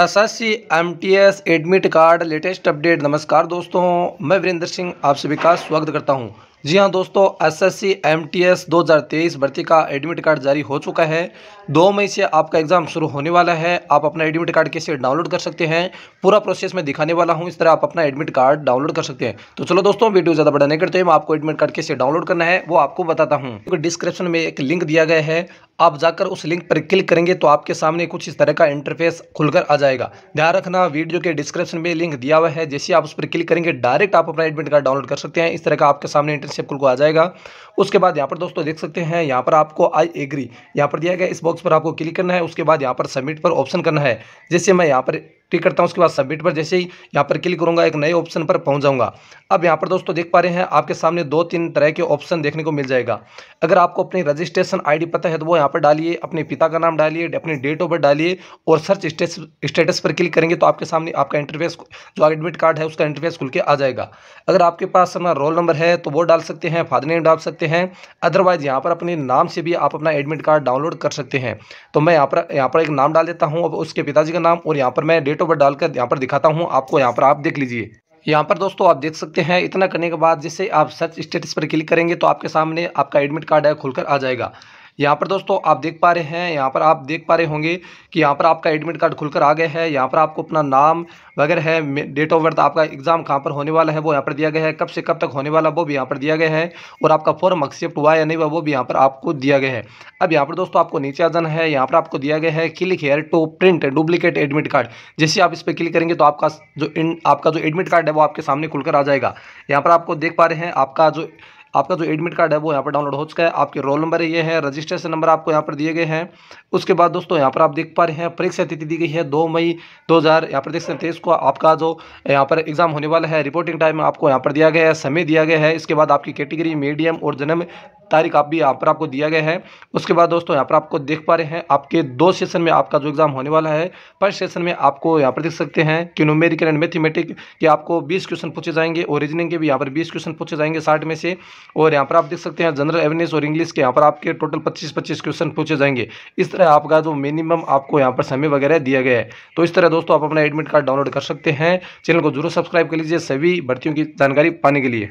S S C M T S admit card latest update नमस्कार दोस्तों मैं वीरेंद्र सिंह आप सभी का स्वागत करता हूं जी हां दोस्तों S S C M T S दो हज़ार तेईस भर्ती का एडमिट कार्ड जारी हो चुका है दो मई से आपका एग्ज़ाम शुरू होने वाला है आप अपना एडमिट कार्ड कैसे डाउनलोड कर सकते हैं पूरा प्रोसेस मैं दिखाने वाला हूँ इस तरह आप अपना एडमिट कार्ड डाउनलोड कर सकते हैं तो चलो दोस्तों वीडियो ज़्यादा बड़ा नहीं करते हैं मैं आपको एडमिट कार्ड कैसे डाउनलोड करना है वो आपको बताता हूँ डिस्क्रिप्शन में एक लिंक दिया गया है आप जाकर उस लिंक पर क्लिक करेंगे तो आपके सामने कुछ इस तरह का इंटरफेस खुलकर आ जाएगा ध्यान रखना वीडियो के डिस्क्रिप्शन में लिंक दिया हुआ है जैसे आप उस पर क्लिक करेंगे डायरेक्ट आप अपना एडमिट कार्ड डाउनलोड कर सकते हैं इस तरह का आपके सामने इंटरशिप खुल को आ जाएगा उसके बाद यहाँ पर दोस्तों देख सकते हैं यहाँ पर आपको आई एग्री यहाँ पर दिया गया इस बॉक्स पर आपको क्लिक करना है उसके बाद यहाँ पर सबमिट पर ऑप्शन करना है जैसे मैं यहाँ पर टिक करता हूँ उसके बाद सबमिट पर जैसे ही यहाँ पर क्लिक करूँगा एक नए ऑप्शन पर पहुँच जाऊँगा अब यहाँ पर दोस्तों देख पा रहे हैं आपके सामने दो तीन तरह के ऑप्शन देखने को मिल जाएगा अगर आपको अपनी रजिस्ट्रेशन आईडी पता है तो वो यहाँ पर डालिए अपने पिता का नाम डालिए अपने डेट ऑफ बर्थ डालिए और सर्च स्टेटस पर क्लिक करेंगे तो आपके सामने आपका इंटरफेस जो एडमिट कार्ड है उसका इंटरफेस खुल के आ जाएगा अगर आपके पास अपना रोल नंबर है तो वो डाल सकते हैं फादर नेम डाल सकते हैं अदरवाइज यहाँ पर अपने नाम से भी आप अपना एडमिट कार्ड डाउनलोड कर सकते हैं तो मैं यहाँ पर यहाँ पर एक नाम डाल देता हूँ उसके पिताजी का नाम और यहाँ पर मैं डेट गेटों पर डालकर यहाँ पर दिखाता हूँ आपको यहाँ पर आप देख लीजिए यहाँ पर दोस्तों आप देख सकते हैं इतना करने के बाद जैसे आप सर्च स्टेटस पर क्लिक करेंगे तो आपके सामने आपका एडमिट कार्ड है खुलकर आ जाएगा यहाँ पर दोस्तों आप देख पा रहे हैं यहाँ पर आप देख पा रहे होंगे कि यहाँ पर आपका एडमिट कार्ड खुलकर आ गया है यहाँ पर आपको अपना नाम वगैरह है डेट ऑफ बर्थ आपका एग्ज़ाम कहाँ पर होने वाला है वो यहाँ पर दिया गया है कब से कब तक होने वाला वो भी यहाँ पर दिया गया है और आपका फॉर्म एक्सेप्ट हुआ या नहीं हुआ वो भी यहाँ पर आपको दिया गया है अब यहाँ पर दोस्तों आपको नीचे आ जाना है यहाँ पर आपको दिया गया है click here to print duplicate admit card जैसे आप इस पर क्लिक करेंगे तो आपका जो इन आपका जो एडमिट कार्ड है वो आपके सामने खुलकर आ जाएगा यहाँ पर आपको देख पा रहे हैं आपका जो आपका जो एडमिट कार्ड है वो यहाँ पर डाउनलोड हो चुका है आपके रोल नंबर ये है रजिस्ट्रेशन नंबर आपको यहाँ पर दिए गए हैं उसके बाद दोस्तों यहाँ पर आप देख पा रहे हैं परीक्षा तिथि दी गई है दो मई दो हज़ार यहाँ पर देख सकते हैं इसको आपका जो यहाँ पर एग्जाम होने वाला है रिपोर्टिंग टाइम आपको यहाँ पर दिया गया है समय दिया गया है इसके बाद आपकी कैटेगरी मीडियम और जन्म तारीख आप भी यहाँ पर आपको दिया गया है उसके बाद दोस्तों यहाँ पर आपको देख पा रहे हैं आपके दो सेशन में आपका जो एग्ज़ाम होने वाला है फर्स्ट सेशन में आपको यहाँ पर देख सकते हैं कि न्यूमेरिकल एंड मैथमेटिक के आपको बीस क्वेश्चन पूछे जाएंगे और रीजनिंग के भी यहाँ पर बीस क्वेश्चन पूछे जाएंगे साठ में से और यहाँ पर आप देख सकते हैं जनरल एवेनेस और इंग्लिश के यहाँ पर आपके टोटल पच्चीस पच्चीस क्वेश्चन पूछे जाएंगे इस तरह आपका जो मिनिमम आपको यहाँ पर समय वगैरह दिया गया है तो इस तरह दोस्तों आप अपना एडमिट कार्ड डाउनलोड कर सकते हैं चैनल को जरूर सब्सक्राइब कर लीजिए सभी भर्तियों की जानकारी पाने के लिए